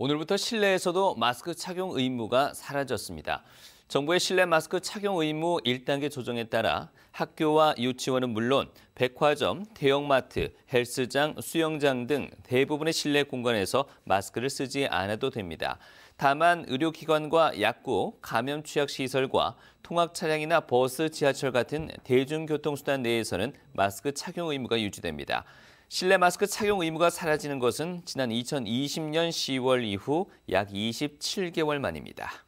오늘부터 실내에서도 마스크 착용 의무가 사라졌습니다. 정부의 실내 마스크 착용 의무 1단계 조정에 따라 학교와 유치원은 물론 백화점, 대형마트, 헬스장, 수영장 등 대부분의 실내 공간에서 마스크를 쓰지 않아도 됩니다. 다만 의료기관과 약국, 감염 취약 시설과 통학 차량이나 버스, 지하철 같은 대중교통수단 내에서는 마스크 착용 의무가 유지됩니다. 실내 마스크 착용 의무가 사라지는 것은 지난 2020년 10월 이후 약 27개월 만입니다.